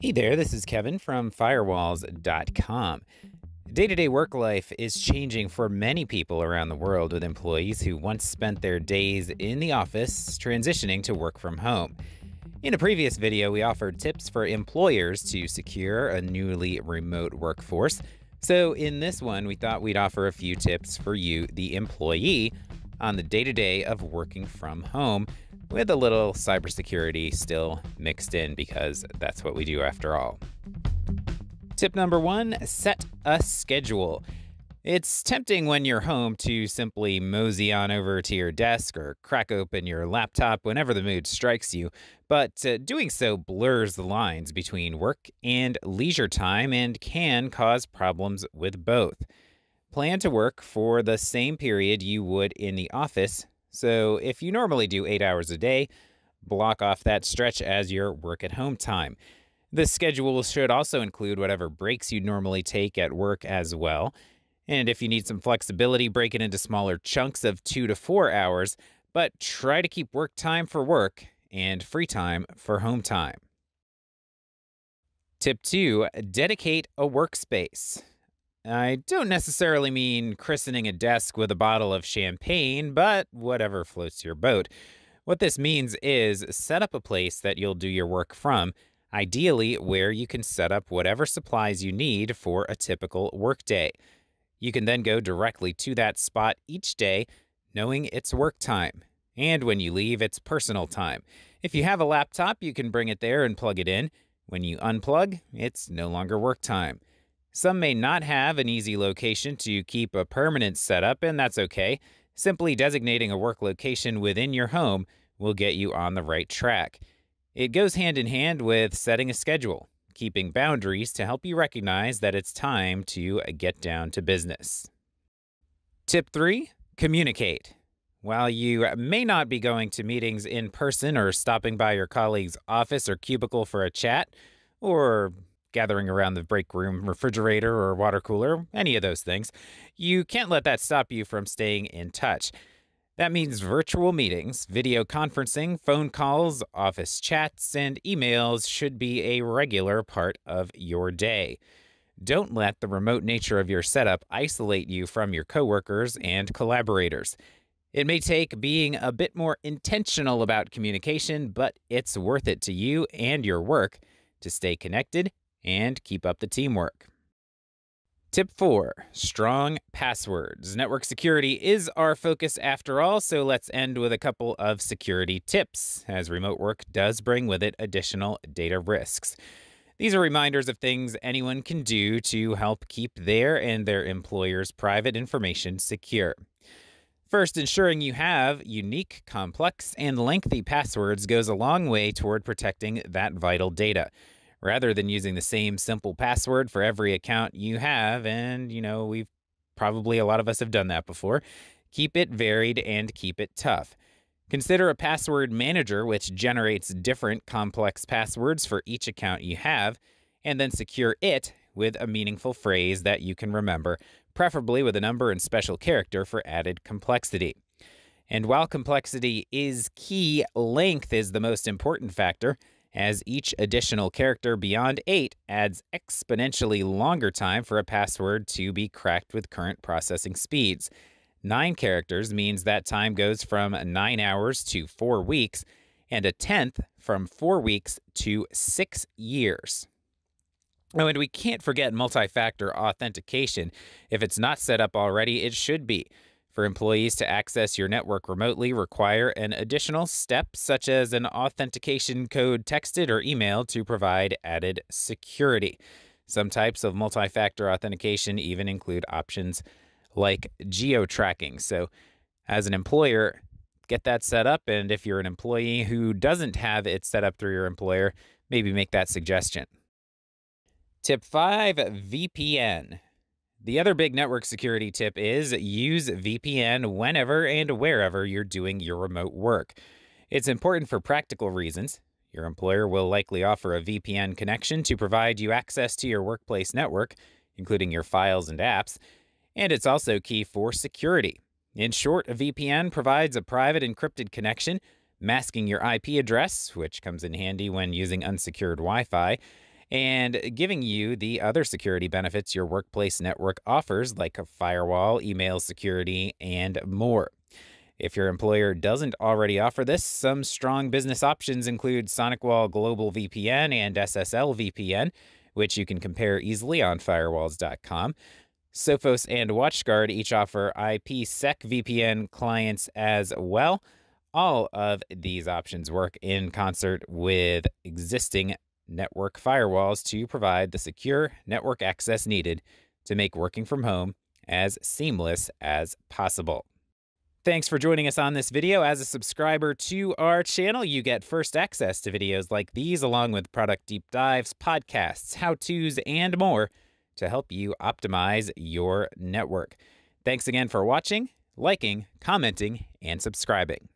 Hey there, this is Kevin from firewalls.com. Day to day work life is changing for many people around the world, with employees who once spent their days in the office transitioning to work from home. In a previous video, we offered tips for employers to secure a newly remote workforce. So, in this one, we thought we'd offer a few tips for you, the employee, on the day to day of working from home with a little cybersecurity still mixed in because that's what we do after all. Tip number one set a schedule. It's tempting when you're home to simply mosey on over to your desk or crack open your laptop whenever the mood strikes you, but uh, doing so blurs the lines between work and leisure time and can cause problems with both. Plan to work for the same period you would in the office so if you normally do eight hours a day, block off that stretch as your work at home time. The schedule should also include whatever breaks you normally take at work as well. And if you need some flexibility, break it into smaller chunks of two to four hours, but try to keep work time for work and free time for home time. Tip two, dedicate a workspace. I don't necessarily mean christening a desk with a bottle of champagne, but whatever floats your boat. What this means is set up a place that you'll do your work from, ideally where you can set up whatever supplies you need for a typical workday. You can then go directly to that spot each day, knowing it's work time. And when you leave, it's personal time. If you have a laptop, you can bring it there and plug it in. When you unplug, it's no longer work time. Some may not have an easy location to keep a permanent setup, and that's okay. Simply designating a work location within your home will get you on the right track. It goes hand in hand with setting a schedule, keeping boundaries to help you recognize that it's time to get down to business. Tip three communicate. While you may not be going to meetings in person or stopping by your colleague's office or cubicle for a chat, or gathering around the break room refrigerator or water cooler, any of those things, you can't let that stop you from staying in touch. That means virtual meetings, video conferencing, phone calls, office chats, and emails should be a regular part of your day. Don't let the remote nature of your setup isolate you from your coworkers and collaborators. It may take being a bit more intentional about communication, but it's worth it to you and your work to stay connected and keep up the teamwork. Tip four strong passwords. Network security is our focus after all, so let's end with a couple of security tips, as remote work does bring with it additional data risks. These are reminders of things anyone can do to help keep their and their employer's private information secure. First, ensuring you have unique, complex, and lengthy passwords goes a long way toward protecting that vital data rather than using the same simple password for every account you have. And, you know, we've probably a lot of us have done that before. Keep it varied and keep it tough. Consider a password manager which generates different complex passwords for each account you have, and then secure it with a meaningful phrase that you can remember, preferably with a number and special character for added complexity. And while complexity is key, length is the most important factor as each additional character beyond 8 adds exponentially longer time for a password to be cracked with current processing speeds. 9 characters means that time goes from 9 hours to 4 weeks, and a tenth from 4 weeks to 6 years. Oh, and we can't forget multi factor authentication. If it's not set up already, it should be. For employees to access your network remotely require an additional step, such as an authentication code texted or emailed to provide added security. Some types of multi factor authentication even include options like geo tracking. So, as an employer, get that set up. And if you're an employee who doesn't have it set up through your employer, maybe make that suggestion. Tip five VPN. The other big network security tip is use VPN whenever and wherever you're doing your remote work. It's important for practical reasons. Your employer will likely offer a VPN connection to provide you access to your workplace network, including your files and apps, and it's also key for security. In short, a VPN provides a private encrypted connection, masking your IP address, which comes in handy when using unsecured Wi Fi, and giving you the other security benefits your workplace network offers, like a firewall, email security, and more. If your employer doesn't already offer this, some strong business options include SonicWall Global VPN and SSL VPN, which you can compare easily on firewalls.com. Sophos and WatchGuard each offer IPsec VPN clients as well. All of these options work in concert with existing network firewalls to provide the secure network access needed to make working from home as seamless as possible. Thanks for joining us on this video. As a subscriber to our channel, you get first access to videos like these, along with product deep dives, podcasts, how to's, and more to help you optimize your network. Thanks again for watching, liking, commenting, and subscribing.